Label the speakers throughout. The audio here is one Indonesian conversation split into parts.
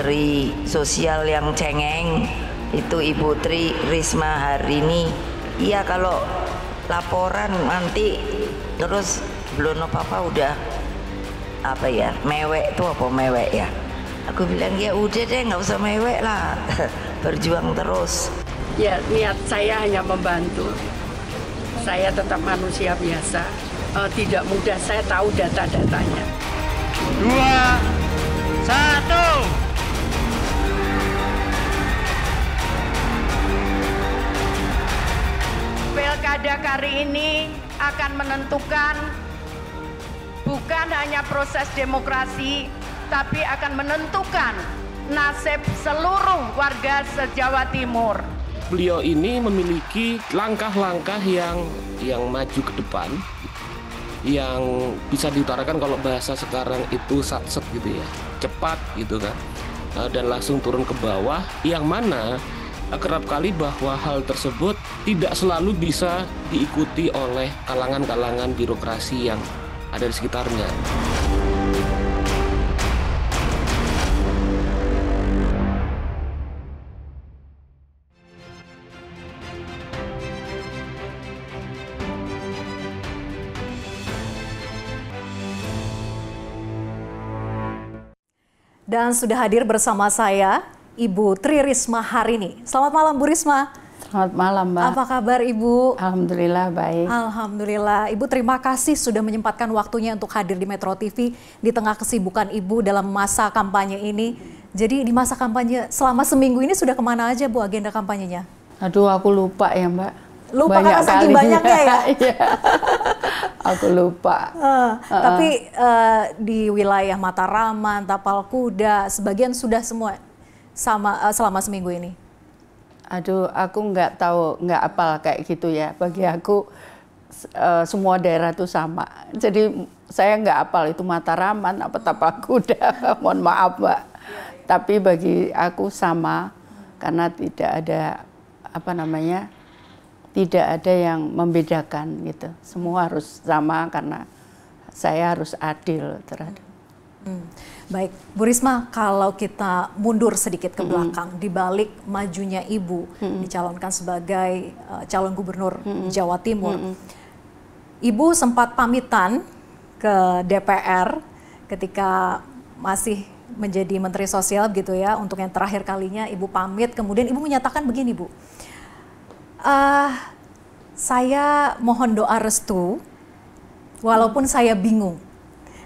Speaker 1: Menteri sosial yang cengeng itu Ibu Tri Risma hari ini iya kalau laporan nanti terus belum apa-apa udah apa ya mewek tuh apa mewek ya aku bilang ya udah deh nggak usah mewek lah berjuang terus
Speaker 2: ya niat saya hanya membantu saya tetap manusia biasa uh, tidak mudah saya tahu data-datanya dua satu pilkada kali ini akan menentukan bukan hanya proses demokrasi, tapi akan menentukan nasib seluruh warga seJawa Timur.
Speaker 1: Beliau ini memiliki langkah-langkah yang yang maju ke depan, yang bisa diutarakan kalau bahasa sekarang itu satset gitu ya, cepat gitu kan, eh, dan langsung turun ke bawah. Yang mana kerap kali bahwa hal tersebut tidak selalu bisa diikuti oleh kalangan-kalangan birokrasi yang ada di sekitarnya. Dan sudah hadir bersama saya Ibu Tri Risma hari ini. Selamat malam Bu Risma. Selamat malam Mbak. Apa kabar Ibu? Alhamdulillah baik. Alhamdulillah. Ibu terima kasih sudah menyempatkan waktunya untuk hadir di Metro TV di tengah kesibukan Ibu dalam masa kampanye ini. Jadi di masa kampanye selama seminggu ini sudah kemana aja Bu agenda kampanyenya?
Speaker 2: Aduh aku lupa ya Mbak. Lupa banyak karena saking banyaknya ya? Iya. aku lupa.
Speaker 1: Uh, uh, tapi uh, di wilayah Mataraman, Tapal Kuda, sebagian sudah semua sama uh, selama seminggu ini?
Speaker 2: Aduh, aku nggak tahu, nggak apal kayak gitu ya. Bagi aku uh, semua daerah itu sama. Jadi saya nggak apal itu Mataraman apa Kuda. mohon maaf mbak. Tapi bagi aku sama karena tidak ada apa namanya, tidak ada yang membedakan gitu. Semua harus sama karena
Speaker 1: saya harus adil terhadap. Hmm. Baik, Bu Risma, kalau kita mundur sedikit ke belakang, mm -hmm. di balik majunya Ibu mm -hmm. dicalonkan sebagai uh, calon gubernur mm -hmm. Jawa Timur, mm -hmm. Ibu sempat pamitan ke DPR ketika masih menjadi Menteri Sosial gitu ya, untuk yang terakhir kalinya Ibu pamit, kemudian Ibu menyatakan begini Bu, uh, saya mohon doa restu, walaupun saya bingung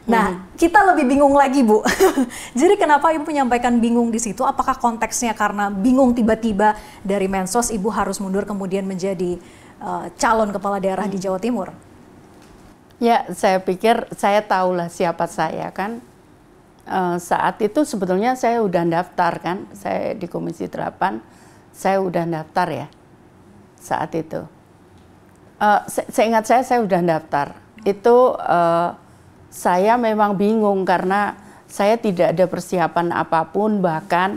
Speaker 1: Nah, hmm. kita lebih bingung lagi, Bu. Jadi kenapa Ibu menyampaikan bingung di situ? Apakah konteksnya karena bingung tiba-tiba dari Mensos Ibu harus mundur kemudian menjadi uh, calon kepala daerah hmm. di Jawa Timur?
Speaker 2: Ya, saya pikir saya tahulah siapa saya kan. Uh, saat itu sebetulnya saya udah daftar kan, saya di Komisi 8, saya udah daftar ya saat itu. Uh, se seingat saya saya udah daftar. Itu uh, saya memang bingung karena saya tidak ada persiapan apapun bahkan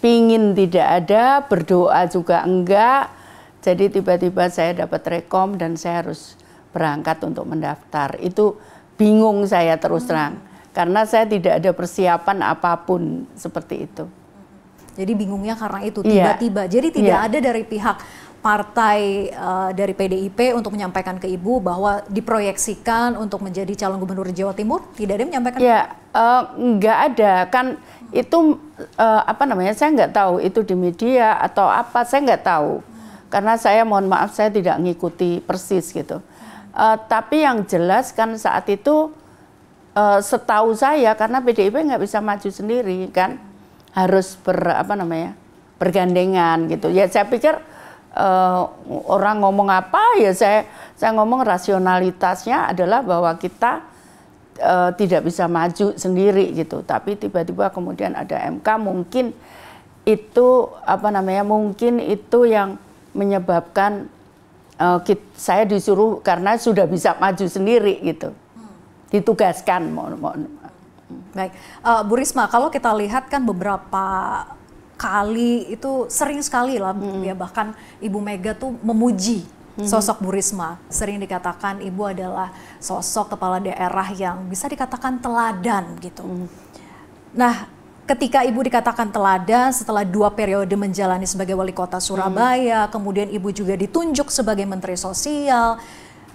Speaker 2: pingin tidak ada berdoa juga enggak jadi tiba-tiba saya dapat rekom dan saya harus berangkat untuk mendaftar itu bingung saya terus hmm. terang hmm. karena saya tidak ada persiapan apapun seperti itu
Speaker 1: jadi bingungnya karena itu iya. tiba-tiba. yeah. Jadi tidak yeah. ada dari pihak partai uh, dari PDIP untuk menyampaikan ke ibu bahwa diproyeksikan untuk menjadi calon gubernur Jawa Timur? Tidak ada yang menyampaikan? Ya,
Speaker 2: uh, ada kan itu uh, apa namanya? Saya nggak tahu itu di media atau apa saya nggak tahu karena saya mohon maaf saya tidak mengikuti persis gitu. Uh, tapi yang jelas kan saat itu uh, setahu saya karena PDIP nggak bisa maju sendiri kan harus ber apa namanya bergandengan gitu. Ya saya pikir uh, orang ngomong apa ya saya saya ngomong rasionalitasnya adalah bahwa kita uh, tidak bisa maju sendiri gitu. Tapi tiba-tiba kemudian ada MK mungkin itu apa namanya mungkin itu yang menyebabkan uh, eh, kita, saya disuruh karena sudah bisa maju sendiri gitu hmm.
Speaker 1: ditugaskan mohon mohon Baik, uh, Bu Risma, kalau kita lihat kan beberapa kali itu sering sekali lah hmm. ya bahkan Ibu Mega tuh memuji sosok Bu Risma. Sering dikatakan Ibu adalah sosok kepala daerah yang bisa dikatakan teladan gitu. Hmm. Nah, ketika Ibu dikatakan teladan setelah dua periode menjalani sebagai wali kota Surabaya, hmm. kemudian Ibu juga ditunjuk sebagai Menteri Sosial,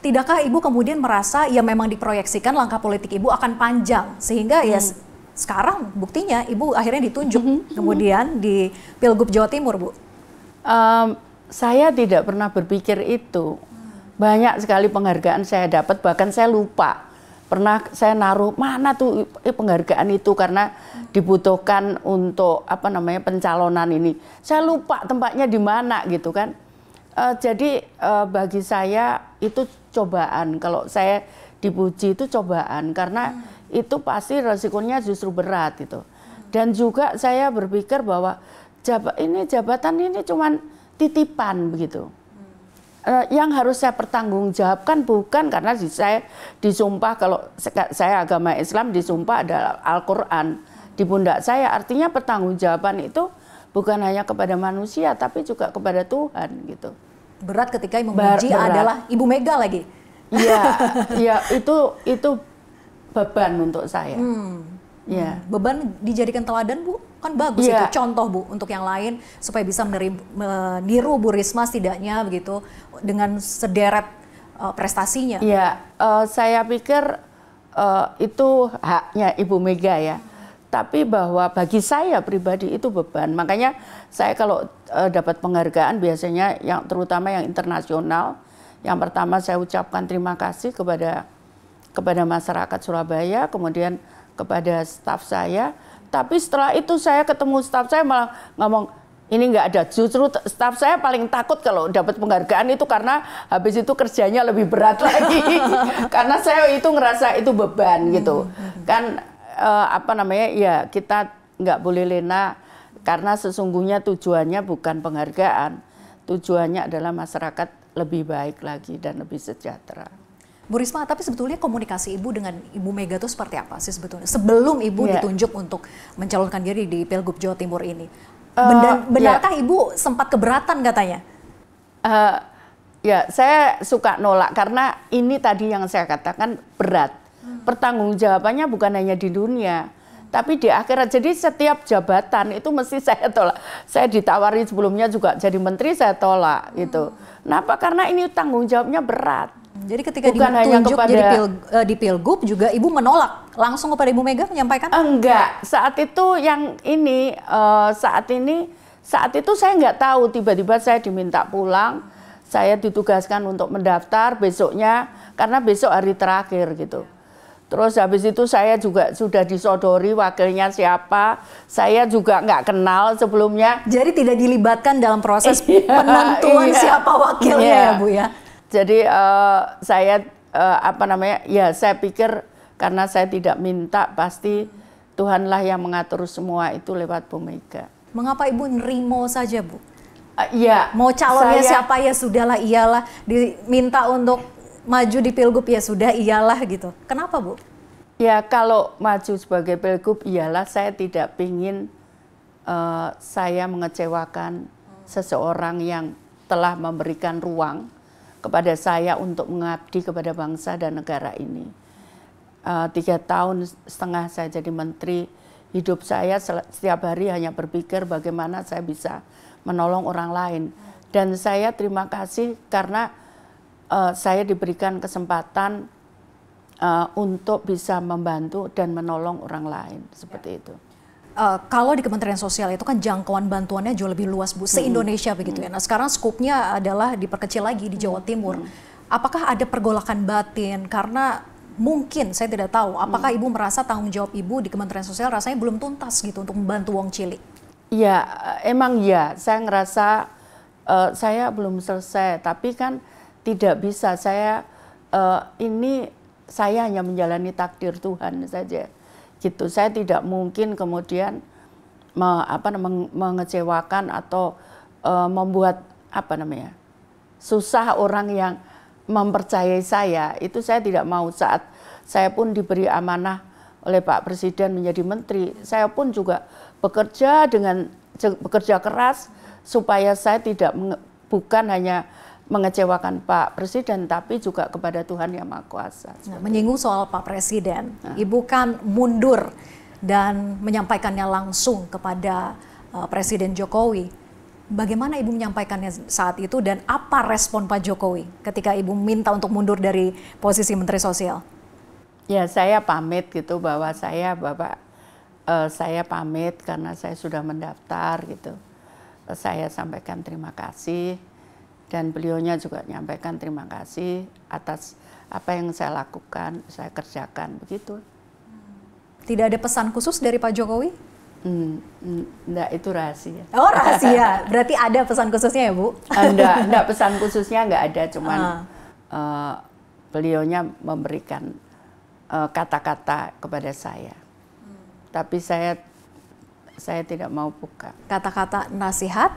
Speaker 1: tidakkah Ibu kemudian merasa ya memang diproyeksikan langkah politik Ibu akan panjang sehingga hmm. ya mm. Sekarang buktinya ibu akhirnya ditunjuk mm -hmm. kemudian di Pilgub Jawa Timur, Bu. Um, saya tidak pernah
Speaker 2: berpikir itu. Banyak sekali penghargaan saya dapat, bahkan saya lupa pernah saya naruh mana tuh penghargaan itu karena dibutuhkan untuk apa namanya pencalonan ini. Saya lupa tempatnya di mana gitu kan. Uh, jadi uh, bagi saya itu cobaan. Kalau saya dipuji itu cobaan karena hmm itu pasti resikonya justru berat gitu. Dan juga saya berpikir bahwa jabat ini jabatan ini cuman titipan begitu. Hmm. Eh, yang harus saya pertanggungjawabkan bukan karena saya disumpah kalau saya agama Islam disumpah adalah Al-Qur'an di pundak saya. Artinya pertanggungjawaban itu bukan hanya kepada manusia tapi juga kepada Tuhan gitu. Berat ketika
Speaker 1: yang berat. adalah Ibu Mega lagi. Iya, ya itu itu
Speaker 2: beban untuk
Speaker 1: saya. Hmm. Ya. Hmm. Beban dijadikan teladan Bu, kan bagus ya. itu contoh Bu untuk yang lain supaya bisa meniru, Bu Risma setidaknya begitu dengan sederet uh, prestasinya. Iya, uh, saya pikir
Speaker 2: uh, itu haknya Ibu Mega ya. Tapi bahwa bagi saya pribadi itu beban. Makanya saya kalau uh, dapat penghargaan biasanya yang terutama yang internasional, yang pertama saya ucapkan terima kasih kepada kepada masyarakat Surabaya, kemudian kepada staf saya. Tapi setelah itu saya ketemu staf saya malah ngomong ini nggak ada. Justru staf saya paling takut kalau dapat penghargaan itu karena habis itu kerjanya lebih berat lagi. karena saya itu ngerasa itu beban gitu. Kan eh, apa namanya ya kita nggak boleh lena karena sesungguhnya tujuannya bukan penghargaan. Tujuannya adalah masyarakat lebih baik lagi dan lebih sejahtera.
Speaker 1: Bu Risma, tapi sebetulnya komunikasi ibu dengan Ibu Mega itu seperti apa sih sebetulnya? Sebelum ibu yeah. ditunjuk untuk mencalonkan diri di Pilgub Jawa Timur ini, uh, benarkah yeah. ibu sempat keberatan katanya? Uh,
Speaker 2: ya, saya suka nolak karena ini tadi yang saya katakan berat. Hmm. jawabannya bukan hanya di dunia, tapi di akhirat. Jadi setiap jabatan itu mesti saya tolak. Saya ditawari sebelumnya juga jadi menteri saya tolak gitu. hmm. gitu. Kenapa? Karena ini tanggung jawabnya berat. Jadi ketika Bukan ditunjuk kepada, jadi pil,
Speaker 1: uh, di pilgub juga
Speaker 2: ibu menolak langsung kepada ibu Mega menyampaikan? Enggak, saat itu yang ini uh, saat ini saat itu saya nggak tahu tiba-tiba saya diminta pulang, saya ditugaskan untuk mendaftar besoknya karena besok hari terakhir gitu. Terus habis itu saya juga sudah disodori wakilnya siapa, saya juga nggak kenal sebelumnya. Jadi tidak dilibatkan dalam proses iya, penentuan iya, siapa wakilnya iya. ya Bu ya? Jadi uh, saya uh, apa namanya? Ya saya pikir karena saya tidak minta pasti Tuhanlah yang mengatur semua itu lewat Bu Mega.
Speaker 1: Mengapa Ibu nerimo saja, Bu? Uh, ya. Mau calonnya saya, siapa ya sudahlah iyalah diminta untuk maju di Pilgub ya sudah iyalah gitu. Kenapa, Bu?
Speaker 2: Ya kalau maju sebagai Pilgub iyalah saya tidak ingin uh, saya mengecewakan hmm. seseorang yang telah memberikan ruang kepada saya untuk mengabdi kepada bangsa dan negara ini. Uh, tiga tahun setengah saya jadi menteri, hidup saya setiap hari hanya berpikir bagaimana saya bisa menolong orang lain. Dan saya terima kasih karena uh, saya diberikan kesempatan uh, untuk bisa membantu dan menolong orang lain seperti ya. itu
Speaker 1: uh, kalau di Kementerian Sosial itu kan jangkauan bantuannya jauh lebih luas Bu, se-Indonesia hmm. begitu ya. Nah, sekarang skupnya adalah diperkecil lagi di Jawa Timur. Hmm. Apakah ada pergolakan batin karena mungkin saya tidak tahu apakah hmm. Ibu merasa tanggung jawab Ibu di Kementerian Sosial rasanya belum tuntas gitu untuk membantu wong cilik?
Speaker 2: Ya emang ya. Saya ngerasa uh, saya belum selesai, tapi kan tidak bisa saya uh, ini saya hanya menjalani takdir Tuhan saja gitu saya tidak mungkin kemudian me, apa mengecewakan atau e, membuat apa namanya susah orang yang mempercayai saya itu saya tidak mau saat saya pun diberi amanah oleh Pak Presiden menjadi menteri saya pun juga bekerja dengan bekerja keras supaya saya tidak bukan hanya
Speaker 1: mengecewakan Pak Presiden tapi juga kepada Tuhan Yang Maha Kuasa. Nah, menyinggung soal Pak Presiden, nah. Ibu kan mundur dan menyampaikannya langsung kepada uh, Presiden Jokowi. Bagaimana Ibu menyampaikannya saat itu dan apa respon Pak Jokowi ketika Ibu minta untuk mundur dari posisi Menteri Sosial?
Speaker 2: Ya, saya pamit gitu bahwa saya Bapak uh, saya pamit karena saya sudah mendaftar gitu. saya sampaikan terima kasih dan beliaunya juga menyampaikan terima kasih atas apa yang saya lakukan, saya kerjakan begitu. Hmm.
Speaker 1: Tidak ada pesan khusus dari Pak Jokowi?
Speaker 2: Hmm, hmm, enggak, itu rahasia. Oh rahasia,
Speaker 1: berarti ada pesan khususnya ya Bu? Ah, enggak, enggak pesan khususnya enggak
Speaker 2: ada, cuman uh. Uh, beliaunya memberikan eh, kata-kata uh, kepada saya. Hmm. Tapi saya saya tidak mau buka.
Speaker 1: Kata-kata nasihat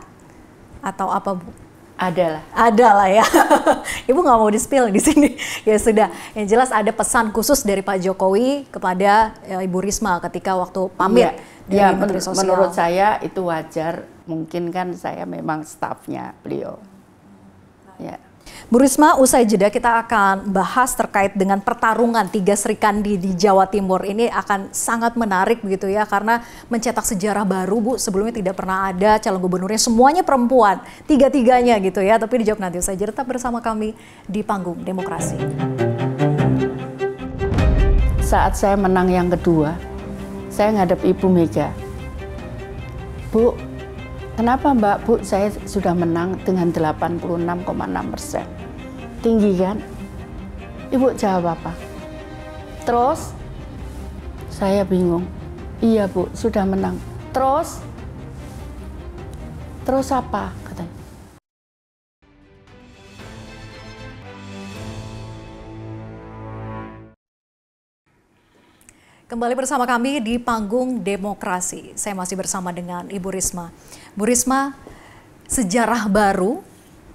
Speaker 1: atau apa Bu? Adalah. Adalah ya. Ibu nggak mau di di sini. ya sudah. Yang jelas ada pesan khusus dari Pak Jokowi kepada ya, Ibu Risma ketika waktu pamit. Ya, ya men Sosial. menurut saya
Speaker 2: itu wajar. Mungkin kan saya memang stafnya beliau.
Speaker 1: Ya, Bu Risma, usai jeda kita akan bahas terkait dengan pertarungan tiga serikandi di Jawa Timur. Ini akan sangat menarik begitu ya, karena mencetak sejarah baru Bu. Sebelumnya tidak pernah ada calon gubernurnya, semuanya perempuan. Tiga-tiganya gitu ya, tapi dijawab nanti usai jeda. Tetap bersama kami di Panggung Demokrasi.
Speaker 2: Saat saya menang yang kedua, saya ngadep Ibu Mega. Bu, Kenapa Mbak Bu saya sudah menang dengan 86,6 persen? Tinggi kan? Ibu jawab apa? Terus saya bingung. Iya Bu, sudah menang. Terus Terus apa? katanya.
Speaker 1: Kembali bersama kami di panggung demokrasi. Saya masih bersama dengan Ibu Risma. Bu Risma, sejarah baru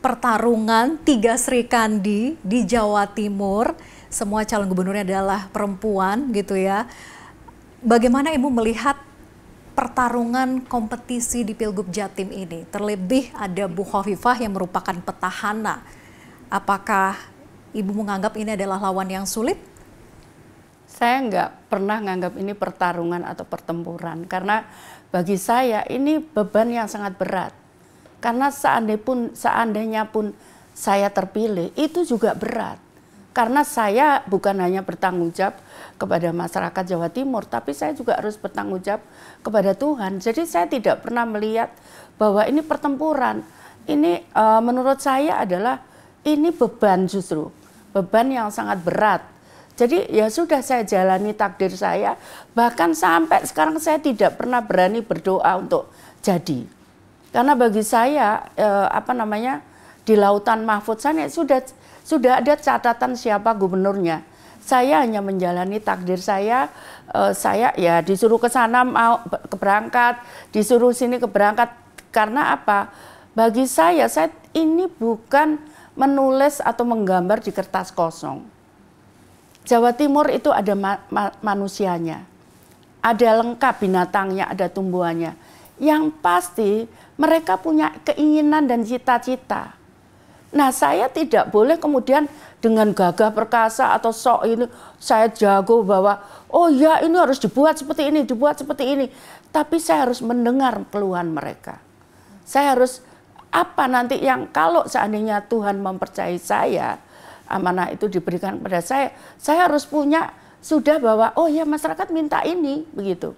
Speaker 1: pertarungan tiga Sri Kandi di Jawa Timur. Semua calon gubernurnya adalah perempuan gitu ya. Bagaimana Ibu melihat pertarungan kompetisi di Pilgub Jatim ini? Terlebih ada Bu Hovifah yang merupakan petahana. Apakah Ibu menganggap ini adalah lawan yang sulit? Saya
Speaker 2: nggak pernah menganggap ini pertarungan atau pertempuran karena bagi saya ini beban yang sangat berat. Karena seandainya pun, seandainya pun saya terpilih, itu juga berat. Karena saya bukan hanya bertanggung jawab kepada masyarakat Jawa Timur, tapi saya juga harus bertanggung jawab kepada Tuhan. Jadi saya tidak pernah melihat bahwa ini pertempuran. Ini uh, menurut saya adalah ini beban justru, beban yang sangat berat jadi ya sudah saya jalani takdir saya. Bahkan sampai sekarang saya tidak pernah berani berdoa untuk jadi. Karena bagi saya eh, apa namanya di lautan Mahfud sana sudah sudah ada catatan siapa gubernurnya. Saya hanya menjalani takdir saya. Eh, saya ya disuruh ke sana mau keberangkat, disuruh sini keberangkat. Karena apa? Bagi saya saya ini bukan menulis atau menggambar di kertas kosong Jawa Timur itu ada ma ma manusianya, ada lengkap binatangnya, ada tumbuhannya. Yang pasti mereka punya keinginan dan cita-cita. Nah saya tidak boleh kemudian dengan gagah perkasa atau sok ini saya jago bahwa oh ya ini harus dibuat seperti ini, dibuat seperti ini. Tapi saya harus mendengar keluhan mereka. Saya harus apa nanti yang kalau seandainya Tuhan mempercayai saya, amanah itu diberikan pada saya, saya harus punya sudah bahwa oh ya masyarakat minta ini begitu.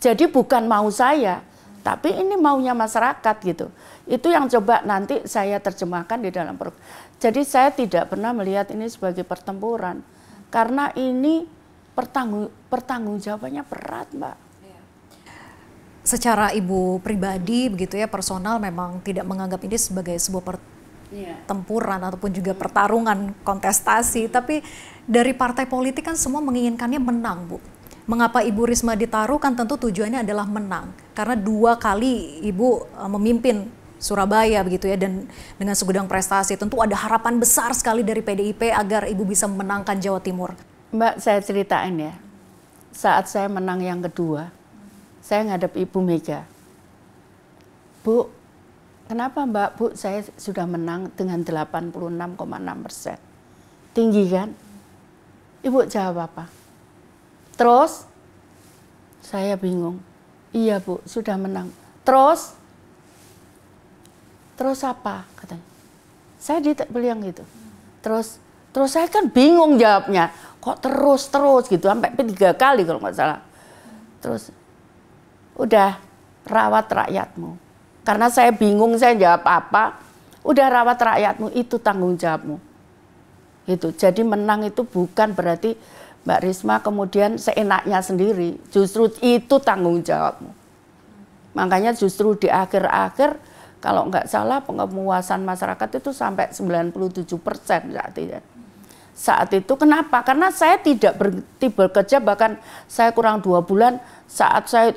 Speaker 2: Jadi bukan mau saya, tapi ini maunya masyarakat gitu. Itu yang coba nanti saya terjemahkan di dalam program. Jadi saya tidak pernah melihat ini sebagai pertempuran karena ini pertanggung
Speaker 1: pertanggung berat, Mbak secara ibu pribadi begitu ya personal memang tidak menganggap ini sebagai sebuah yeah. tempuran ataupun juga pertarungan kontestasi tapi dari partai politik kan semua menginginkannya menang Bu mengapa Ibu Risma ditaruh kan tentu tujuannya adalah menang karena dua kali Ibu eh, memimpin Surabaya begitu ya dan dengan segudang prestasi tentu ada harapan besar sekali dari PDIP agar Ibu bisa memenangkan Jawa Timur.
Speaker 2: Mbak saya ceritain ya saat saya menang yang kedua saya ngadep Ibu Mega Bu Kenapa Mbak Bu saya sudah menang dengan 86,6 persen? Tinggi kan? Ibu jawab apa? Terus saya bingung. Iya Bu, sudah menang. Terus terus apa katanya? Saya beliang gitu. Terus terus saya kan bingung jawabnya. Kok terus terus gitu sampai tiga kali kalau nggak salah. Terus udah rawat rakyatmu karena saya bingung saya jawab apa udah rawat rakyatmu itu tanggung jawabmu itu jadi menang itu bukan berarti Mbak Risma kemudian seenaknya sendiri justru itu tanggung jawabmu makanya justru di akhir-akhir kalau nggak salah pengemuasan masyarakat itu sampai 97 persen saat ini saat itu. Kenapa? Karena saya tidak berhenti bekerja, bahkan saya kurang dua bulan saat saya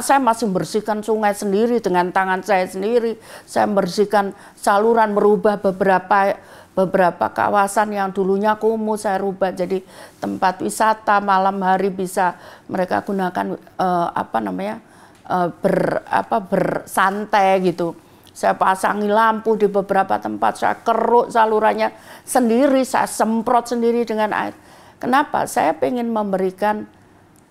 Speaker 2: saya masih membersihkan sungai sendiri dengan tangan saya sendiri. Saya membersihkan saluran, merubah beberapa beberapa kawasan yang dulunya kumuh saya rubah jadi tempat wisata malam hari bisa mereka gunakan uh, apa namanya uh, ber apa bersantai gitu saya pasangi lampu di beberapa tempat, saya keruk salurannya sendiri, saya semprot sendiri dengan air. Kenapa? Saya ingin memberikan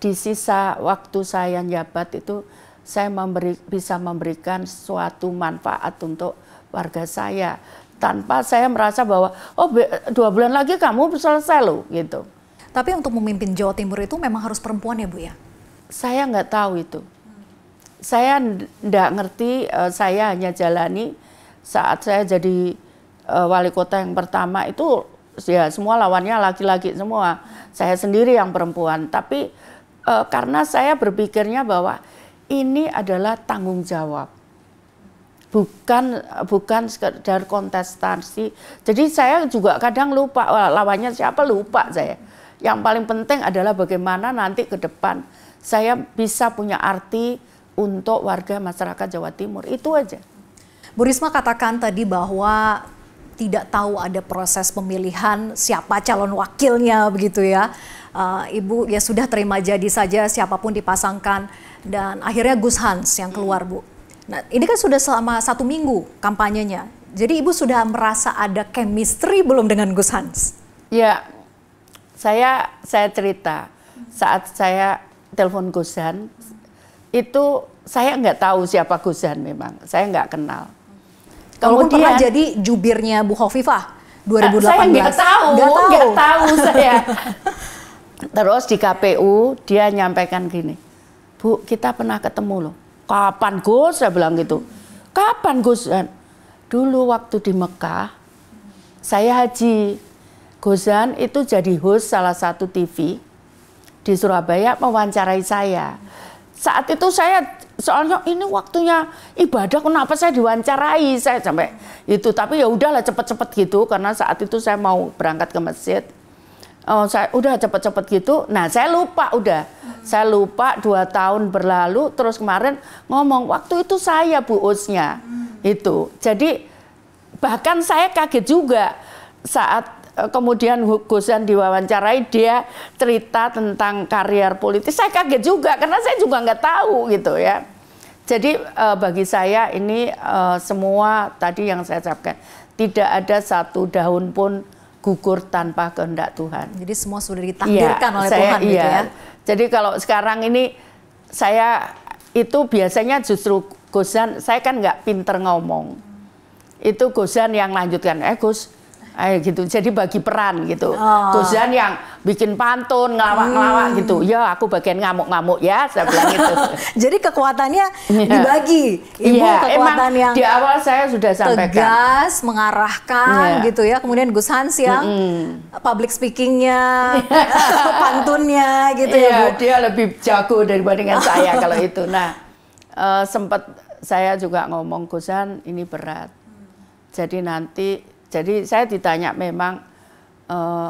Speaker 2: di sisa waktu saya jabat itu, saya memberi, bisa memberikan suatu manfaat untuk warga saya tanpa saya merasa bahwa oh dua bulan lagi kamu selesai loh gitu. Tapi untuk memimpin Jawa Timur itu memang
Speaker 1: harus perempuan ya Bu ya? Saya nggak tahu
Speaker 2: itu saya tidak ngerti, uh, saya hanya jalani saat saya jadi uh, wali kota yang pertama itu ya semua lawannya laki-laki semua. Saya sendiri yang perempuan, tapi uh, karena saya berpikirnya bahwa ini adalah tanggung jawab. Bukan bukan sekedar kontestasi. Jadi saya juga kadang lupa wah, lawannya siapa lupa saya. Yang paling penting adalah bagaimana nanti ke depan saya bisa punya arti untuk warga masyarakat Jawa
Speaker 1: Timur. Itu aja. Bu Risma katakan tadi bahwa tidak tahu ada proses pemilihan siapa calon wakilnya begitu ya. Uh, Ibu ya sudah terima jadi saja siapapun dipasangkan dan akhirnya Gus Hans yang keluar Bu. Nah ini kan sudah selama satu minggu kampanyenya. Jadi Ibu sudah merasa ada chemistry belum dengan Gus Hans?
Speaker 2: Ya, saya saya cerita saat saya telepon Gus Hans, itu saya nggak tahu siapa Gus Gozan memang, saya nggak kenal.
Speaker 1: Kemudian pernah jadi jubirnya Bu Hovifah 2018. Eh, saya nggak tahu, nggak tahu, gak tahu saya. Terus di KPU
Speaker 2: dia nyampaikan gini, Bu kita pernah ketemu loh. Kapan Gus? Saya bilang gitu. Kapan Gus? Dulu waktu di Mekah, saya haji. Gozan itu jadi host salah satu TV di Surabaya mewawancarai saya saat itu saya soalnya ini waktunya ibadah kenapa saya diwawancarai saya sampai itu tapi ya udahlah cepet-cepet gitu karena saat itu saya mau berangkat ke masjid oh, saya udah cepet-cepet gitu nah saya lupa udah hmm. saya lupa dua tahun berlalu terus kemarin ngomong waktu itu saya bu Usnya hmm. itu jadi bahkan saya kaget juga saat Eh, kemudian Gusan diwawancarai dia cerita tentang karier politik saya kaget juga karena saya juga nggak tahu gitu ya jadi uh, bagi saya ini uh, semua tadi yang saya ucapkan tidak ada satu daun pun gugur tanpa kehendak Tuhan jadi semua sudah iya, ditakdirkan ya, oleh saya, Tuhan gitu iya. gitu ya jadi kalau sekarang ini saya itu biasanya justru Gusan. saya kan nggak pinter ngomong itu Gusan yang lanjutkan eh Gus Ayo gitu jadi bagi peran gitu oh. yang bikin pantun ngelawak-ngelawak hmm. gitu ya aku bagian ngamuk-ngamuk ya saya bilang gitu
Speaker 1: jadi kekuatannya yeah. dibagi
Speaker 2: ibu yeah. Iya, kekuatan Emang yang di awal saya sudah sampaikan tegas
Speaker 1: mengarahkan yeah. gitu ya kemudian Gus Hans yang mm -hmm. public speakingnya iya. pantunnya gitu yeah, ya iya, bu dia lebih jago dengan saya kalau itu nah uh, eh, sempat saya
Speaker 2: juga ngomong Gusan ini berat. Jadi nanti jadi saya ditanya memang uh,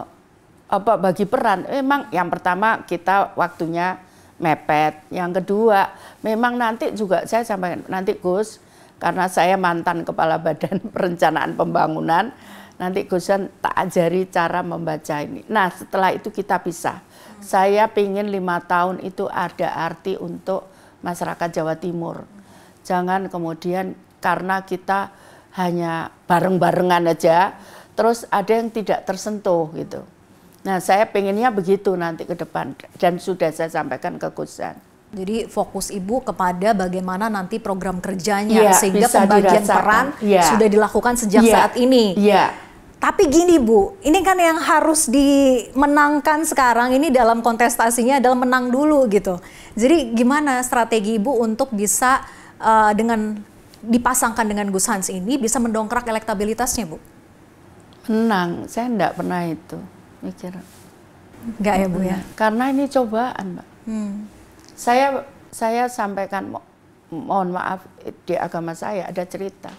Speaker 2: apa bagi peran, memang yang pertama kita waktunya mepet, yang kedua memang nanti juga saya sampaikan nanti Gus karena saya mantan kepala badan perencanaan pembangunan nanti Gusan tak ajari cara membaca ini. Nah setelah itu kita pisah. Hmm. Saya pingin lima tahun itu ada arti untuk masyarakat Jawa Timur. Hmm. Jangan kemudian karena kita hanya bareng-barengan aja, terus ada yang tidak tersentuh gitu. Nah, saya pengennya begitu nanti ke depan dan sudah saya sampaikan ke Kusan.
Speaker 1: Jadi fokus ibu kepada bagaimana nanti program kerjanya ya, sehingga pembagian dirasakan. peran ya. sudah dilakukan sejak ya. saat ini. Ya. Tapi gini Bu, ini kan yang harus dimenangkan sekarang ini dalam kontestasinya adalah menang dulu gitu. Jadi gimana strategi Ibu untuk bisa uh, dengan dipasangkan dengan Gus Hans ini bisa mendongkrak elektabilitasnya, Bu? Menang,
Speaker 2: saya enggak pernah itu mikir. Enggak ya, Bu ya?
Speaker 1: Karena ini cobaan, Mbak. Hmm.
Speaker 2: Saya saya sampaikan mo mohon maaf di agama saya ada cerita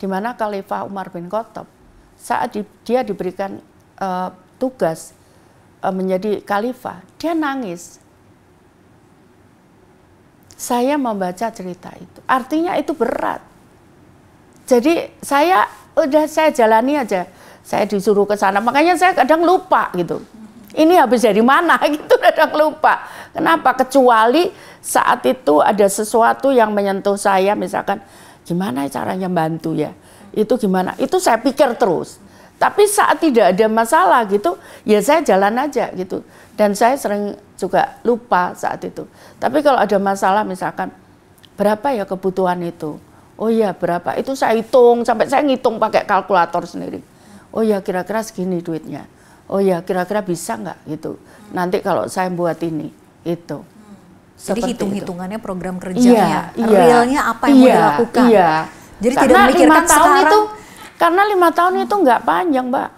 Speaker 2: di mana Khalifah Umar bin Khattab saat di, dia diberikan uh, tugas uh, menjadi khalifah, dia nangis saya membaca cerita itu. Artinya itu berat. Jadi saya udah saya jalani aja. Saya disuruh ke sana. Makanya saya kadang lupa gitu. Ini habis dari mana gitu kadang lupa. Kenapa? Kecuali saat itu ada sesuatu yang menyentuh saya misalkan gimana caranya bantu ya. Itu gimana? Itu saya pikir terus. Tapi saat tidak ada masalah gitu, ya saya jalan aja gitu. Dan saya sering juga lupa saat itu. Tapi kalau ada masalah misalkan berapa ya kebutuhan itu? Oh iya berapa? Itu saya hitung sampai saya ngitung pakai kalkulator sendiri. Oh iya kira-kira segini duitnya. Oh iya kira-kira bisa nggak gitu. Nanti kalau saya buat ini itu. Jadi hitung-hitungannya
Speaker 1: program kerjanya, iya, iya. realnya apa yang iya, mau dilakukan. Iya.
Speaker 2: Jadi karena tidak memikirkan lima tahun sekarang. Itu,
Speaker 1: karena lima tahun itu nggak panjang, Mbak.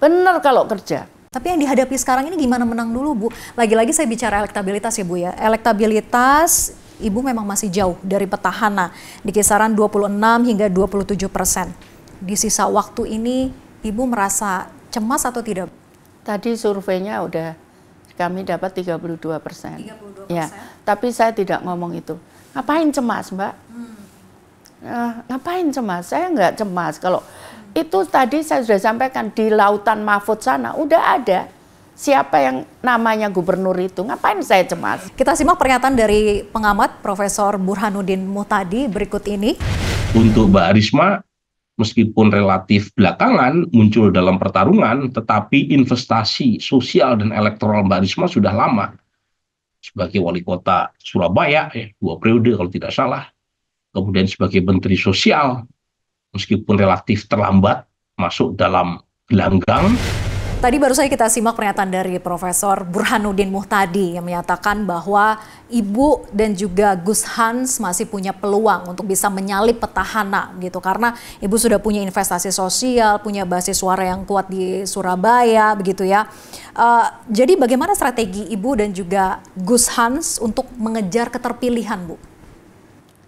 Speaker 1: Benar kalau kerja. Tapi yang dihadapi sekarang ini gimana menang dulu Bu? Lagi-lagi saya bicara elektabilitas ya Bu ya. Elektabilitas Ibu memang masih jauh dari petahana di kisaran 26 hingga 27 persen. Di sisa waktu ini Ibu merasa cemas atau tidak? Tadi surveinya udah kami dapat 32
Speaker 2: persen. 32 persen. Ya, tapi saya tidak ngomong itu. Ngapain cemas, Mbak? Hmm. Uh, ngapain cemas? Saya nggak cemas. Kalau itu tadi saya sudah sampaikan
Speaker 1: di lautan Mahfud sana udah ada siapa yang namanya gubernur itu. Ngapain saya cemas? Kita simak pernyataan dari pengamat Profesor Burhanuddin Mutadi berikut ini. Untuk Mbak Arisma, meskipun relatif belakangan muncul dalam pertarungan, tetapi investasi sosial dan elektoral Mbak Arisma sudah lama. Sebagai wali kota Surabaya, ya, dua periode kalau tidak salah. Kemudian sebagai menteri sosial, meskipun relatif terlambat masuk dalam gelanggang. Tadi baru saja kita simak pernyataan dari Profesor Burhanuddin Muhtadi yang menyatakan bahwa Ibu dan juga Gus Hans masih punya peluang untuk bisa menyalip petahana gitu karena Ibu sudah punya investasi sosial, punya basis suara yang kuat di Surabaya begitu ya. Uh, jadi bagaimana strategi Ibu dan juga Gus Hans untuk mengejar keterpilihan Bu?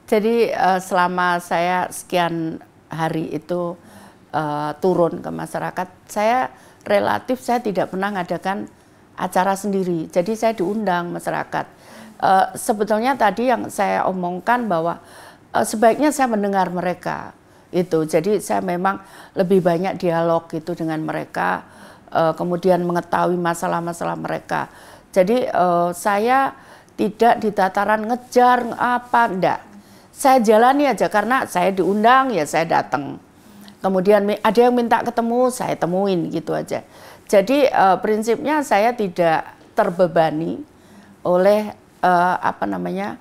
Speaker 1: Jadi
Speaker 2: uh, selama saya sekian hari itu uh, turun ke masyarakat, saya relatif saya tidak pernah mengadakan acara sendiri. Jadi saya diundang masyarakat. Uh, sebetulnya tadi yang saya omongkan bahwa uh, sebaiknya saya mendengar mereka itu. Jadi saya memang lebih banyak dialog itu dengan mereka, uh, kemudian mengetahui masalah-masalah mereka. Jadi uh, saya tidak di tataran ngejar apa enggak saya jalani aja karena saya diundang ya saya datang. Kemudian ada yang minta ketemu, saya temuin gitu aja. Jadi uh, prinsipnya saya tidak terbebani oleh uh, apa namanya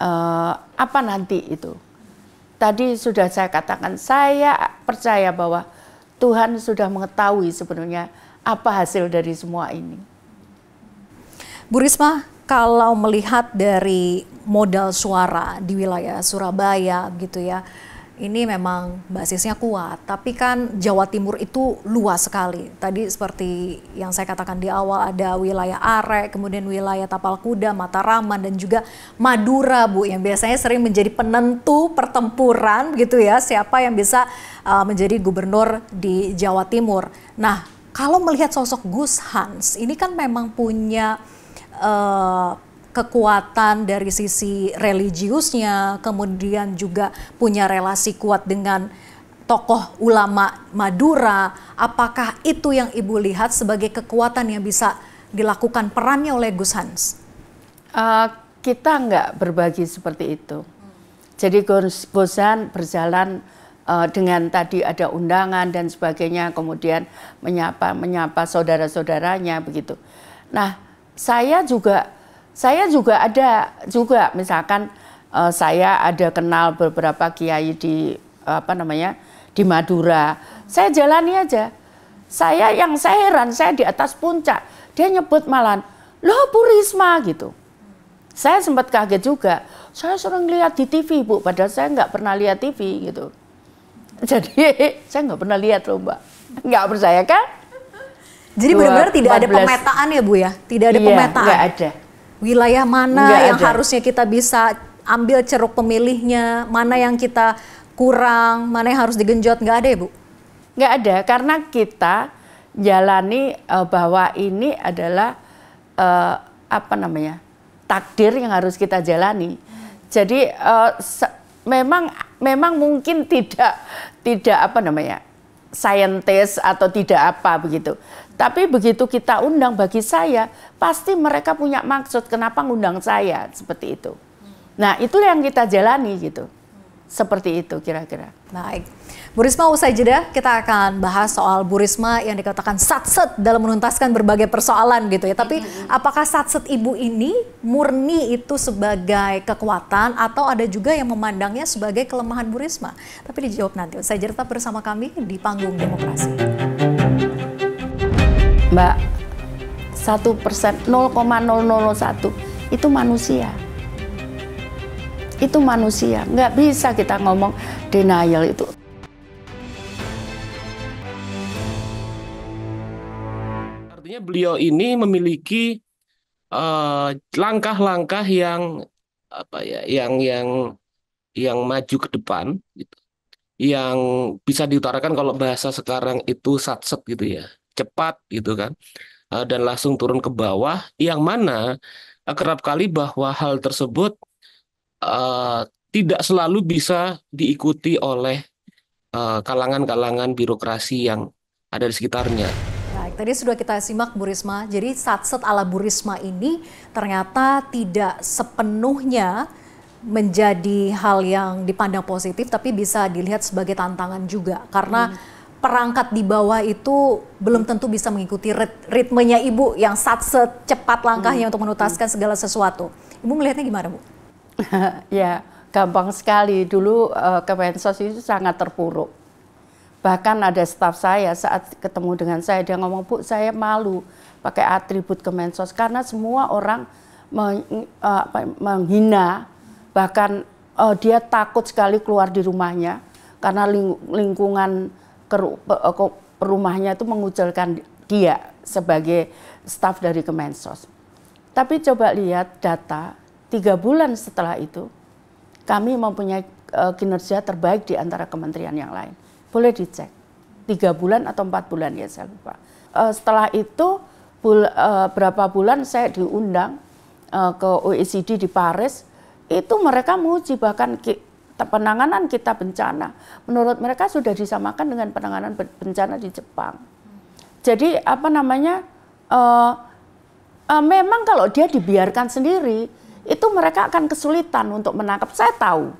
Speaker 2: uh, apa nanti itu. Tadi sudah saya katakan saya percaya bahwa Tuhan sudah mengetahui sebenarnya apa hasil dari semua ini.
Speaker 1: Bu Risma, kalau melihat dari modal suara di wilayah Surabaya gitu ya, ini memang basisnya kuat, tapi kan Jawa Timur itu luas sekali. Tadi seperti yang saya katakan di awal ada wilayah Arek, kemudian wilayah Tapal Kuda, Mataraman dan juga Madura, Bu, yang biasanya sering menjadi penentu pertempuran gitu ya, siapa yang bisa uh, menjadi gubernur di Jawa Timur. Nah, kalau melihat sosok Gus Hans, ini kan memang punya uh, kekuatan dari sisi religiusnya, kemudian juga punya relasi kuat dengan tokoh ulama Madura. Apakah itu yang Ibu lihat sebagai kekuatan yang bisa dilakukan perannya oleh Gus Hans? Uh, kita
Speaker 2: nggak berbagi seperti itu.
Speaker 1: Jadi Gus,
Speaker 2: Gus Hans berjalan uh, dengan tadi ada undangan dan sebagainya, kemudian menyapa menyapa saudara-saudaranya begitu. Nah, saya juga saya juga ada juga misalkan uh, saya ada kenal beberapa kiai di apa namanya di Madura. Saya jalani aja. Saya yang saya heran, saya di atas puncak. Dia nyebut malan, loh Purisma gitu. Saya sempat kaget juga. Saya sering lihat di TV Bu, padahal saya nggak pernah lihat TV gitu. Jadi saya nggak pernah lihat loh Mbak. Nggak percaya kan? Jadi benar-benar tidak ada pemetaan
Speaker 1: ya Bu ya? Tidak ada iya, pemetaan. Iya, ada. Wilayah mana enggak yang ada. harusnya kita bisa ambil ceruk pemilihnya, mana yang kita kurang, mana yang harus digenjot, nggak ada ya Bu? Nggak ada, karena kita
Speaker 2: jalani uh, bahwa ini adalah uh, apa namanya takdir yang harus kita jalani. Jadi uh, memang memang mungkin tidak tidak apa namanya Scientist atau tidak apa begitu. Tapi begitu kita undang bagi saya, pasti mereka punya maksud kenapa ngundang saya seperti itu. Nah, itu yang kita jalani gitu. Seperti itu kira-kira.
Speaker 1: Baik. Bu Risma usai jeda kita akan bahas soal Bu Risma yang dikatakan satset dalam menuntaskan berbagai persoalan gitu ya. Tapi apakah satset ibu ini murni itu sebagai kekuatan atau ada juga yang memandangnya sebagai kelemahan Bu Risma? Tapi dijawab nanti. Usai jeda tetap bersama kami di panggung demokrasi. Mbak, satu persen, 0,001
Speaker 2: itu manusia itu manusia nggak bisa kita ngomong denial itu
Speaker 1: beliau ini memiliki eh, langkah-langkah uh, yang apa ya yang yang yang maju ke depan gitu. yang bisa diutarakan kalau bahasa sekarang itu satset gitu ya cepat gitu kan uh, dan langsung turun ke bawah yang mana uh, kerap kali bahwa hal tersebut tidak selalu bisa diikuti oleh kalangan-kalangan birokrasi yang ada di sekitarnya tadi sudah kita simak Bu Risma. Jadi satset ala Bu Risma ini ternyata tidak sepenuhnya menjadi hal yang dipandang positif tapi bisa dilihat sebagai tantangan juga karena hmm. perangkat di bawah itu belum tentu bisa mengikuti rit ritmenya ibu yang saat secepat langkahnya hmm. untuk menutaskan hmm. segala sesuatu. Ibu melihatnya gimana, Bu?
Speaker 2: ya, gampang sekali. Dulu uh, eh, Kemensos itu sangat terpuruk. Bahkan ada staf saya saat ketemu dengan saya, dia ngomong, Bu saya malu pakai atribut Kemensos karena semua orang eh, menghina, bahkan uh, dia takut sekali keluar di rumahnya karena lingkungan keru, eh, rumahnya itu mengucilkan dia sebagai staf dari Kemensos. Tapi coba lihat data, tiga bulan setelah itu, kami mempunyai kinerja terbaik di antara kementerian yang lain boleh dicek tiga bulan atau empat bulan ya saya lupa. Uh, setelah itu bul uh, berapa bulan saya diundang uh, ke OECD di Paris itu mereka menguji bahkan ki penanganan kita bencana menurut mereka sudah disamakan dengan penanganan bencana di Jepang. Jadi apa namanya uh, uh, memang kalau dia dibiarkan sendiri itu mereka akan kesulitan untuk menangkap. Saya tahu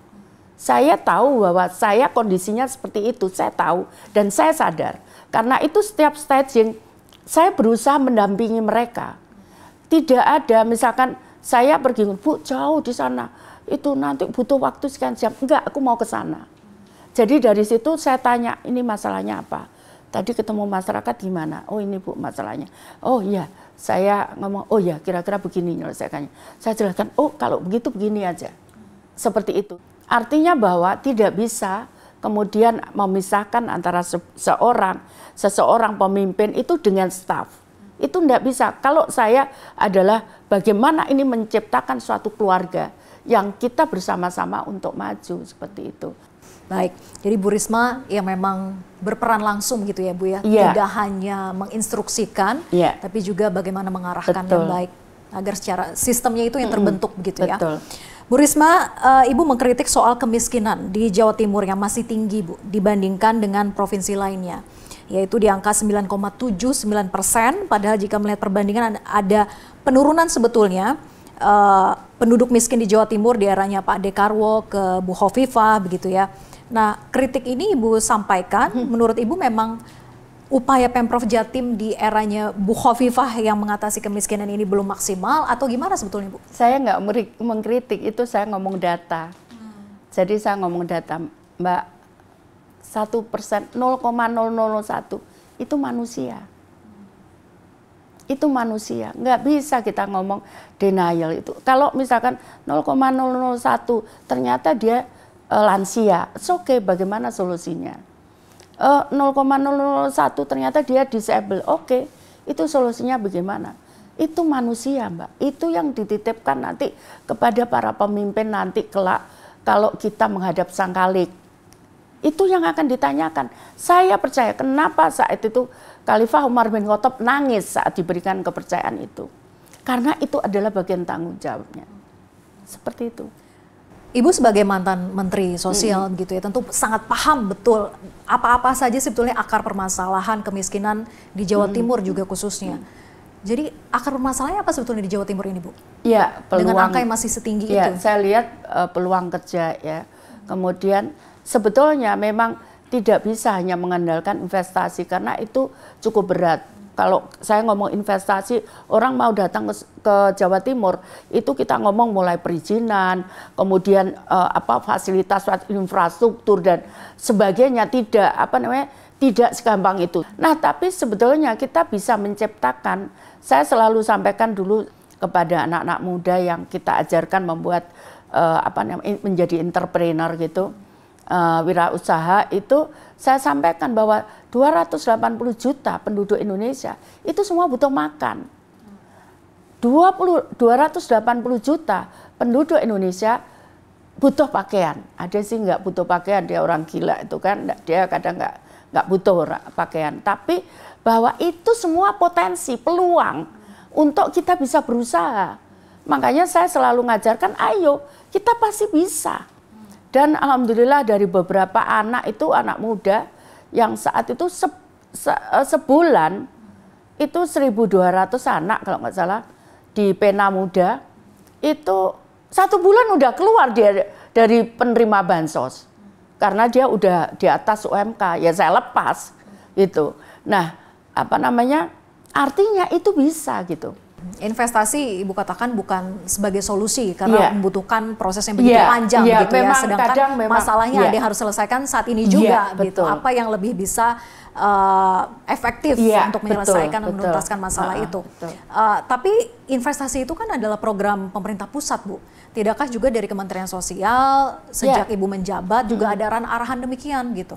Speaker 2: saya tahu bahwa saya kondisinya seperti itu, saya tahu dan saya sadar. Karena itu setiap staging saya berusaha mendampingi mereka. Tidak ada misalkan saya pergi, Bu, jauh di sana. Itu nanti butuh waktu sekian jam. Enggak, aku mau ke sana. Jadi dari situ saya tanya, ini masalahnya apa? Tadi ketemu masyarakat di mana? Oh ini bu masalahnya. Oh iya, saya ngomong, oh ya kira-kira begini menyelesaikannya. Saya jelaskan, oh kalau begitu begini aja. Seperti itu. Artinya bahwa tidak bisa kemudian memisahkan antara se seorang seseorang pemimpin itu dengan staf. Itu tidak bisa. Kalau saya adalah bagaimana ini menciptakan suatu keluarga yang kita bersama-sama untuk maju seperti itu.
Speaker 1: Baik, jadi Bu Risma yang memang berperan langsung gitu ya Bu ya, ya. tidak hanya menginstruksikan, ya. tapi juga bagaimana mengarahkan Betul. yang baik agar secara sistemnya itu yang terbentuk mm -hmm. begitu ya. Betul. Bu Risma, eh, Ibu mengkritik soal kemiskinan di Jawa Timur yang masih tinggi, Bu, dibandingkan dengan provinsi lainnya, yaitu di angka 9,79 persen. Padahal jika melihat perbandingan ada penurunan sebetulnya eh, penduduk miskin di Jawa Timur di eranya Pak Dekarwo ke Bu Hovifa, begitu ya. Nah, kritik ini Ibu sampaikan, hmm. menurut Ibu memang upaya Pemprov Jatim di eranya Bu Khofifah yang mengatasi kemiskinan ini belum maksimal atau gimana sebetulnya Bu? Saya nggak mengkritik, itu saya ngomong data. Hmm. Jadi saya ngomong data,
Speaker 2: Mbak, 1 persen, 0,001 itu manusia. Itu manusia, nggak bisa kita ngomong denial itu. Kalau misalkan 0,001 ternyata dia eh, lansia, oke okay, bagaimana solusinya? 0,001 eh, ternyata dia disable. Oke, itu solusinya bagaimana? Itu manusia, Mbak. Itu yang dititipkan nanti kepada para pemimpin nanti kelak kalau kita menghadap sang kalik. Itu yang akan ditanyakan. Saya percaya kenapa saat itu Khalifah Umar bin Khattab nangis saat diberikan kepercayaan itu. Karena itu adalah bagian
Speaker 1: tanggung jawabnya. Seperti itu. Ibu sebagai mantan Menteri Sosial -hmm. gitu ya, tentu sangat paham betul apa-apa saja sebetulnya akar permasalahan kemiskinan di Jawa -hmm. Timur juga khususnya. -hmm. Jadi akar permasalahannya apa sebetulnya di Jawa Timur ini, Bu?
Speaker 2: Ya peluang. Dengan angka yang masih setinggi ya, itu. saya lihat uh, peluang kerja ya. Kemudian sebetulnya memang tidak bisa hanya mengandalkan investasi karena itu cukup berat kalau saya ngomong investasi, orang mau datang ke, ke Jawa Timur, itu kita ngomong mulai perizinan, kemudian uh, apa fasilitas infrastruktur dan sebagainya tidak apa namanya tidak segampang itu. Nah, tapi sebetulnya kita bisa menciptakan. Saya selalu sampaikan dulu kepada anak-anak muda yang kita ajarkan membuat uh, apa namanya menjadi entrepreneur gitu, uh, wirausaha itu saya sampaikan bahwa 280 juta penduduk Indonesia itu semua butuh makan. 20, 280 juta penduduk Indonesia butuh pakaian. Ada sih nggak butuh pakaian dia orang gila itu kan dia kadang nggak nggak butuh pakaian. Tapi bahwa itu semua potensi peluang untuk kita bisa berusaha. Makanya saya selalu ngajarkan, ayo kita pasti bisa. Dan alhamdulillah dari beberapa anak itu anak muda yang saat itu se, se, eh, sebulan itu 1.200 anak kalau nggak salah di pena muda itu satu bulan udah keluar dia dari penerima bansos karena dia udah di atas UMK ya saya lepas gitu nah apa
Speaker 1: namanya artinya itu bisa gitu investasi ibu katakan bukan sebagai solusi karena yeah. membutuhkan proses yang begitu yeah. panjang yeah. gitu ya. memang, ya sedangkan kadang, memang, masalahnya yeah. ada yang harus selesaikan saat ini juga yeah, gitu betul. apa yang lebih bisa uh, efektif yeah, untuk menyelesaikan betul, menuntaskan masalah uh, itu Uh, tapi investasi itu kan adalah program pemerintah pusat bu tidakkah juga dari Kementerian Sosial sejak yeah. ibu menjabat juga ada arahan demikian gitu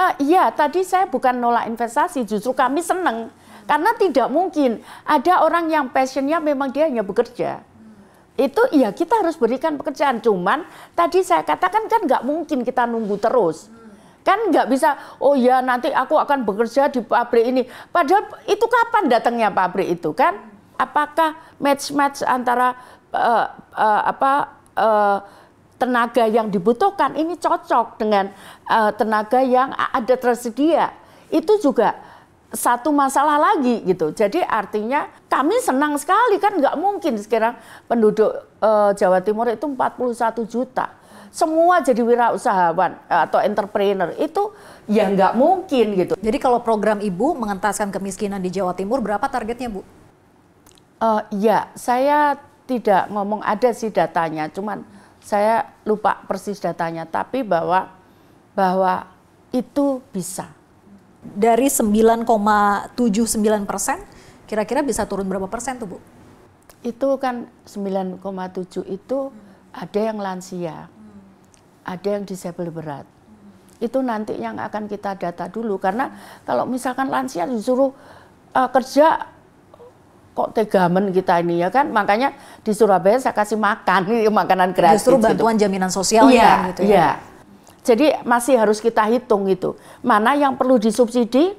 Speaker 1: Uh, iya, tadi saya bukan nolak investasi, justru kami
Speaker 2: senang karena tidak mungkin ada orang yang passionnya memang dia hanya bekerja. Itu ya kita harus berikan pekerjaan. Cuman tadi saya katakan kan nggak mungkin kita nunggu terus. Kan nggak bisa, oh ya nanti aku akan bekerja di pabrik ini. Padahal itu kapan datangnya pabrik itu kan? Apakah match-match antara uh, uh, apa uh, tenaga yang dibutuhkan ini cocok dengan uh, tenaga yang ada tersedia. Itu juga satu masalah lagi gitu. Jadi artinya kami senang sekali kan nggak mungkin sekarang penduduk e, Jawa Timur itu 41 juta. Semua jadi wirausahawan
Speaker 1: eh, atau entrepreneur itu ya nggak mungkin gitu. Jadi kalau program Ibu mengentaskan kemiskinan di Jawa Timur berapa targetnya Bu?
Speaker 2: Uh, ya, saya tidak ngomong ada sih datanya, cuman saya lupa persis datanya. Tapi bahwa
Speaker 1: bahwa itu bisa dari 9,79 persen, kira-kira bisa turun berapa persen tuh Bu? Itu kan 9,7
Speaker 2: itu ada yang lansia, hmm. ada yang disabel berat. Itu nanti yang akan kita data dulu karena kalau misalkan lansia disuruh uh, kerja kok tegamen kita ini ya kan makanya di Surabaya saya kasih makan makanan gratis. Justru gitu. bantuan jaminan sosial ya, ya gitu ya. ya jadi masih harus kita hitung itu. Mana yang perlu disubsidi,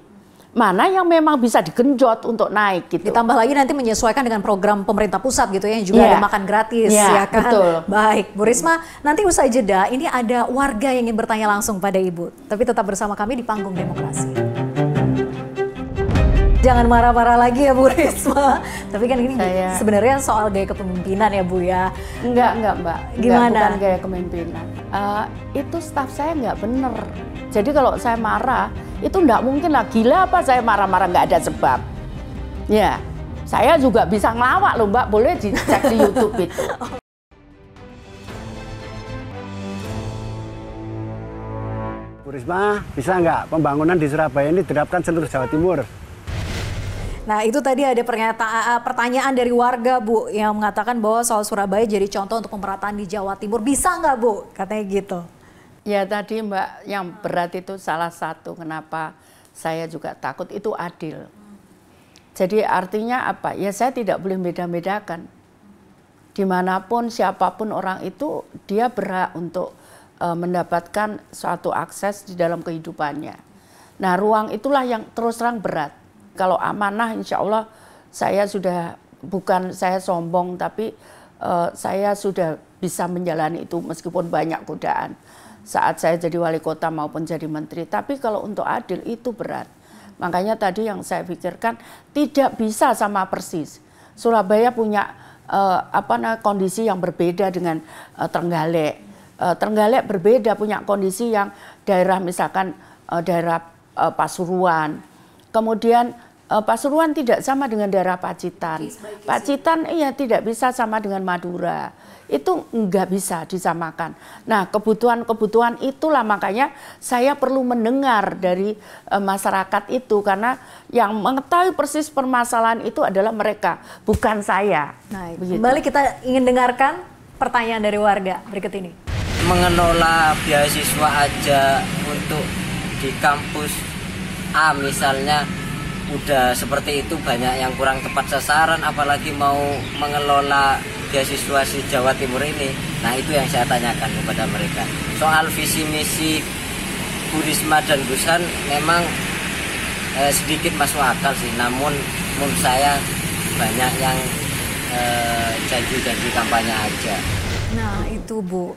Speaker 2: mana yang memang
Speaker 1: bisa digenjot untuk naik gitu. Ditambah lagi nanti menyesuaikan dengan program pemerintah pusat gitu ya yang juga yeah. ada makan gratis yeah, ya kan. Betul. Baik, Bu Risma, nanti usai jeda ini ada warga yang ingin bertanya langsung pada Ibu. Tapi tetap bersama kami di panggung demokrasi jangan marah-marah lagi ya Bu Risma. Tapi kan ini Saya... sebenarnya soal gaya kepemimpinan ya Bu ya. Enggak, enggak Mbak. Gimana? Enggak, bukan gaya kepemimpinan. Uh, itu staff saya
Speaker 2: nggak bener. Jadi kalau saya marah, itu nggak mungkin lah. Gila apa saya marah-marah nggak ada sebab. Ya, saya juga bisa ngelawak loh Mbak. Boleh dicek di Youtube itu.
Speaker 1: Oh. Bu Risma, bisa nggak pembangunan di Surabaya ini diterapkan seluruh Jawa Timur? Nah itu tadi ada eh, eh, pertanyaan dari warga Bu yang mengatakan bahwa soal Surabaya jadi contoh untuk pemerataan di Jawa Timur. Bisa nggak Bu? Katanya gitu. Ya tadi
Speaker 2: Mbak yang berat itu salah satu kenapa saya juga takut itu adil. Jadi artinya apa? Ya saya tidak boleh beda-bedakan. Dimanapun siapapun orang itu dia berhak untuk uh, mendapatkan suatu akses di dalam kehidupannya. Nah ruang itulah yang terus terang berat kalau amanah insya Allah saya sudah bukan saya sombong tapi uh, saya sudah bisa menjalani itu meskipun banyak godaan saat saya jadi wali kota maupun jadi menteri. Tapi kalau untuk adil itu berat. Makanya tadi yang saya pikirkan tidak bisa sama persis. Surabaya punya uh, apa nah, kondisi yang berbeda dengan uh, Trenggalek. Uh, Trenggalek berbeda punya kondisi yang daerah misalkan uh, daerah uh, Pasuruan. Kemudian Eh, Pasuruan tidak sama dengan daerah Pacitan. Pacitan iya tidak bisa sama dengan Madura. Itu enggak bisa disamakan. Nah kebutuhan-kebutuhan itulah makanya saya perlu mendengar dari e, masyarakat itu karena yang mengetahui
Speaker 1: persis permasalahan itu adalah mereka, bukan saya. Nah, kembali kita ingin dengarkan pertanyaan dari warga berikut ini.
Speaker 2: Mengelola beasiswa aja
Speaker 1: untuk di kampus A misalnya udah seperti itu banyak yang kurang tepat sasaran apalagi mau mengelola beasiswa si Jawa Timur ini nah itu yang saya tanyakan kepada mereka soal visi misi
Speaker 2: Bu dan Gusan memang eh, sedikit masuk akal sih namun menurut saya banyak yang janji eh, janji-janji
Speaker 1: kampanye aja nah itu Bu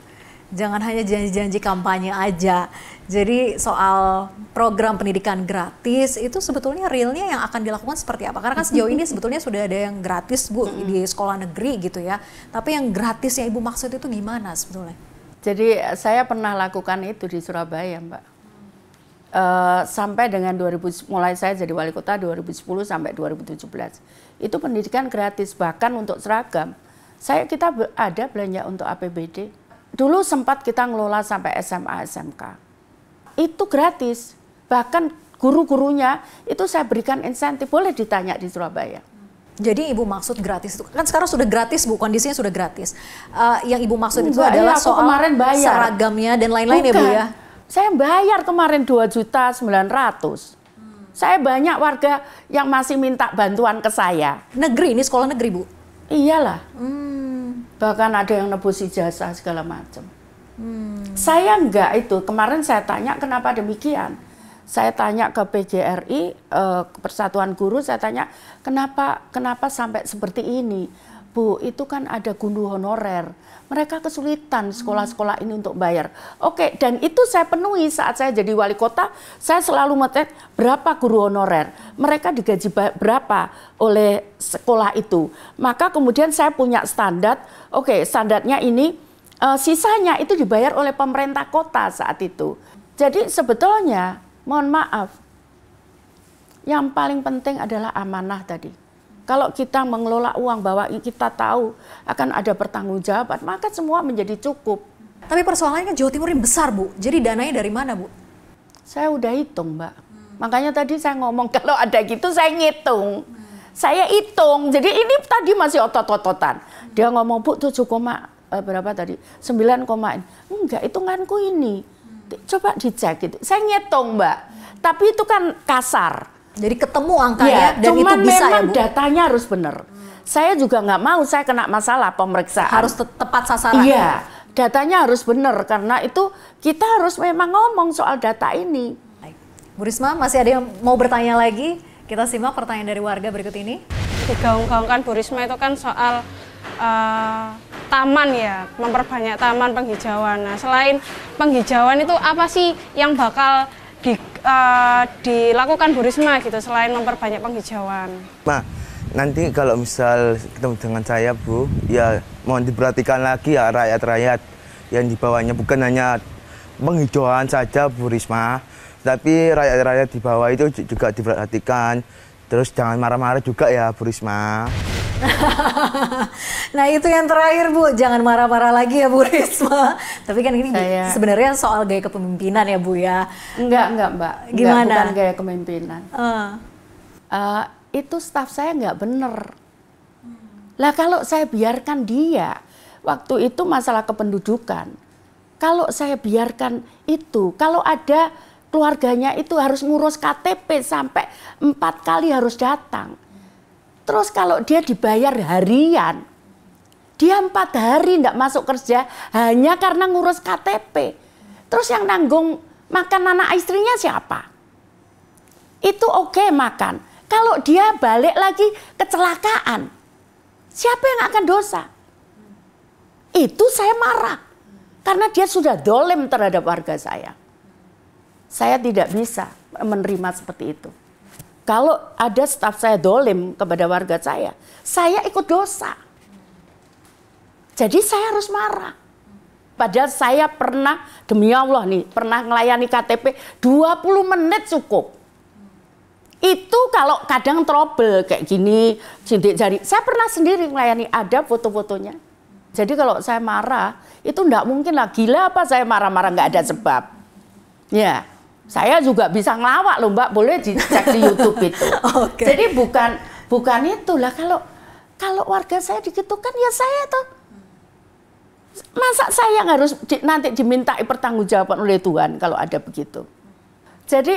Speaker 1: jangan hanya janji-janji kampanye aja jadi soal program pendidikan gratis itu sebetulnya realnya yang akan dilakukan seperti apa? Karena kan sejauh ini sebetulnya sudah ada yang gratis Bu di sekolah negeri gitu ya. Tapi yang gratis yang Ibu maksud itu gimana sebetulnya?
Speaker 2: Jadi eh, saya pernah lakukan itu di Surabaya Mbak. Uh, sampai dengan 2000 mulai saya jadi wali kota 2010 sampai 2017 itu pendidikan gratis bahkan untuk seragam saya kita ada belanja untuk APBD dulu sempat kita ngelola sampai SMA SMK itu gratis. Bahkan guru-gurunya itu saya berikan insentif.
Speaker 1: Boleh ditanya di Surabaya. Jadi ibu maksud gratis itu kan sekarang sudah gratis bu kondisinya sudah gratis. Uh, yang ibu maksud Enggak, itu adalah ya, soal kemarin bayar. seragamnya dan lain-lain ya bu ya.
Speaker 2: Saya bayar kemarin dua juta sembilan ratus. Saya banyak warga yang masih minta bantuan ke saya. Negeri ini sekolah negeri bu? Iyalah. Hmm. Bahkan ada yang nebus ijazah segala macam. Hmm. Saya enggak itu. Kemarin saya tanya kenapa demikian. Saya tanya ke PJRI, eh, Persatuan Guru, saya tanya kenapa kenapa sampai seperti ini. Bu, itu kan ada guru honorer. Mereka kesulitan sekolah-sekolah ini untuk bayar. Oke, dan itu saya penuhi saat saya jadi wali kota. Saya selalu metek berapa guru honorer. Mereka digaji berapa oleh sekolah itu. Maka kemudian saya punya standar. Oke, standarnya ini uh, sisanya itu dibayar oleh pemerintah kota saat itu. Jadi sebetulnya, mohon maaf, yang paling penting adalah amanah tadi. Kalau kita mengelola uang bahwa kita tahu akan ada pertanggungjawaban. maka semua menjadi cukup. Tapi persoalannya kan Jawa Timur ini besar, Bu. Jadi dananya dari mana, Bu? Saya udah hitung, Mbak. Hmm. Makanya tadi saya ngomong kalau ada gitu saya ngitung. Hmm. Saya hitung. Jadi ini tadi masih otot-ototan. Hmm. Dia ngomong, Bu, uh, berapa tadi 9, enggak itu hitunganku ini coba dicek gitu saya ngitung mbak tapi itu kan kasar jadi ketemu angkanya iya, ya, dan cuman itu bisa memang ya bu datanya harus benar saya juga nggak mau saya kena masalah pemeriksaan
Speaker 1: harus te tepat sasaran iya ya? datanya harus benar karena itu kita harus memang ngomong soal data ini Baik. Bu Risma masih ada yang mau bertanya lagi kita simak pertanyaan dari warga berikut ini digaung kan Bu Risma itu kan soal Eh, taman ya, memperbanyak taman penghijauan. Nah, selain penghijauan itu apa sih yang bakal di, uh, dilakukan Bu Risma gitu selain memperbanyak penghijauan? Nah, nanti kalau misal ketemu dengan saya Bu, ya mohon diperhatikan lagi ya rakyat-rakyat yang dibawanya bukan hanya penghijauan saja Bu Risma, tapi rakyat-rakyat di bawah itu juga diperhatikan. Terus jangan marah-marah juga ya Bu Risma. nah itu yang terakhir Bu, jangan marah-marah lagi ya Bu Risma. Tapi kan ini Saya... sebenarnya soal gaya kepemimpinan ya Bu ya. Enggak, enggak Mbak. Gimana? Enggak, bukan gaya kepemimpinan. Uh. Uh,
Speaker 2: itu staff saya nggak bener. Lah kalau saya biarkan dia, waktu itu masalah kependudukan. Kalau saya biarkan itu, kalau ada keluarganya itu harus ngurus KTP sampai empat kali harus datang. Terus kalau dia dibayar harian, dia empat hari tidak masuk kerja hanya karena ngurus KTP. Terus yang nanggung makan anak istrinya siapa? Itu oke okay makan. Kalau dia balik lagi kecelakaan, siapa yang akan dosa? Itu saya marah. Karena dia sudah dolem terhadap warga saya. Saya tidak bisa menerima seperti itu. Kalau ada staf saya dolim kepada warga saya, saya ikut dosa. Jadi saya harus marah. Padahal saya pernah, demi Allah nih, pernah melayani KTP 20 menit cukup. Itu kalau kadang trouble kayak gini, cindik jari. Saya pernah sendiri melayani, ada foto-fotonya. Jadi kalau saya marah, itu enggak mungkin lah. Gila apa saya marah-marah, enggak ada sebab. Ya, saya juga bisa ngelawak loh Mbak, boleh dicek di YouTube itu. okay. Jadi bukan bukan itulah kalau kalau warga saya kan ya saya tuh masa saya yang harus di, nanti diminta pertanggungjawaban oleh Tuhan kalau ada begitu. Jadi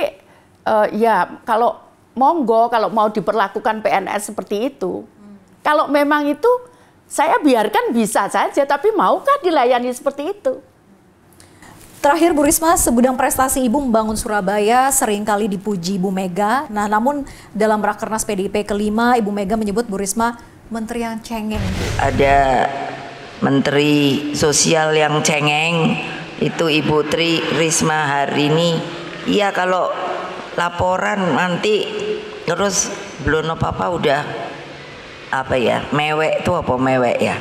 Speaker 2: uh, ya kalau monggo kalau mau diperlakukan PNS seperti itu, kalau memang itu saya biarkan bisa
Speaker 1: saja tapi maukah dilayani seperti itu? Terakhir Bu Risma, sebudang prestasi Ibu membangun Surabaya seringkali dipuji Ibu Mega. Nah, namun dalam Rakernas PDIP kelima, Ibu Mega menyebut Bu Risma menteri yang cengeng. Ada menteri sosial yang cengeng, itu Ibu Tri Risma hari ini. Iya kalau laporan nanti terus belum apa-apa udah apa ya mewek itu apa mewek ya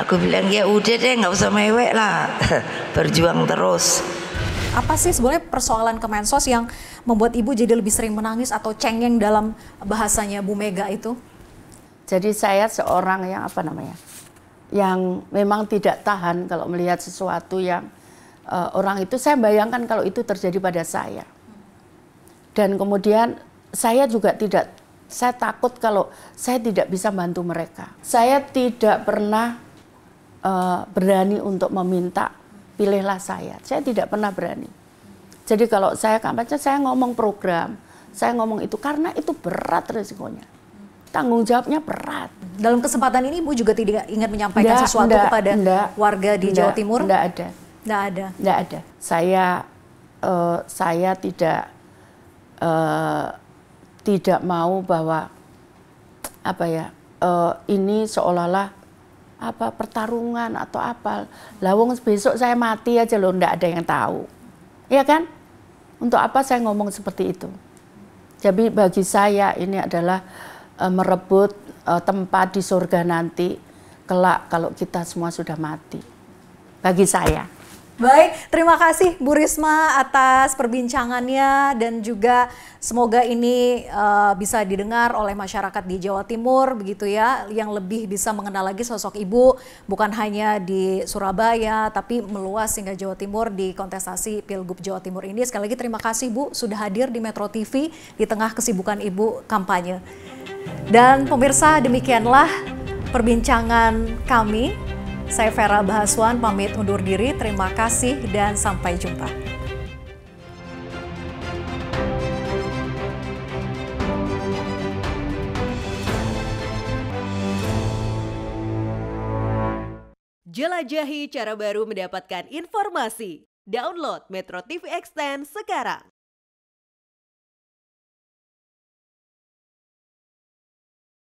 Speaker 1: Aku bilang ya udah deh nggak usah mewek lah, berjuang terus. Apa sih sebenarnya persoalan Kemensos yang membuat ibu jadi lebih sering menangis atau cengeng dalam bahasanya Bu Mega itu?
Speaker 2: Jadi saya seorang yang apa namanya, yang memang tidak tahan kalau melihat sesuatu yang uh, orang itu saya bayangkan kalau itu terjadi pada saya. Dan kemudian saya juga tidak saya takut kalau saya tidak bisa bantu mereka. Saya tidak pernah uh, berani untuk meminta pilihlah saya. Saya tidak pernah berani. Jadi kalau saya kampanye saya ngomong program, saya ngomong itu karena itu berat resikonya.
Speaker 1: Tanggung jawabnya berat. Dalam kesempatan ini Ibu juga tidak ingat menyampaikan nggak, sesuatu nggak, kepada nggak, warga di nggak, Jawa Timur? Tidak ada. Tidak ada.
Speaker 2: Tidak ada. Saya uh, saya tidak uh, tidak mau bahwa apa ya uh, ini seolah-olah apa pertarungan atau apa. Lawung besok saya mati aja loh, ndak ada yang tahu. Iya kan? Untuk apa saya ngomong seperti itu? Jadi bagi saya ini adalah e, merebut e, tempat di surga nanti kelak kalau kita semua
Speaker 1: sudah mati. Bagi saya. Baik, terima kasih Bu Risma atas perbincangannya dan juga semoga ini uh, bisa didengar oleh masyarakat di Jawa Timur begitu ya yang lebih bisa mengenal lagi sosok Ibu bukan hanya di Surabaya tapi meluas hingga Jawa Timur di kontestasi Pilgub Jawa Timur ini. Sekali lagi terima kasih Bu sudah hadir di Metro TV di tengah kesibukan Ibu kampanye. Dan pemirsa demikianlah perbincangan kami saya Vera Bahaswan pamit undur diri. Terima kasih dan sampai jumpa. Jelajahi cara baru mendapatkan informasi. Download Metro TV Extend sekarang.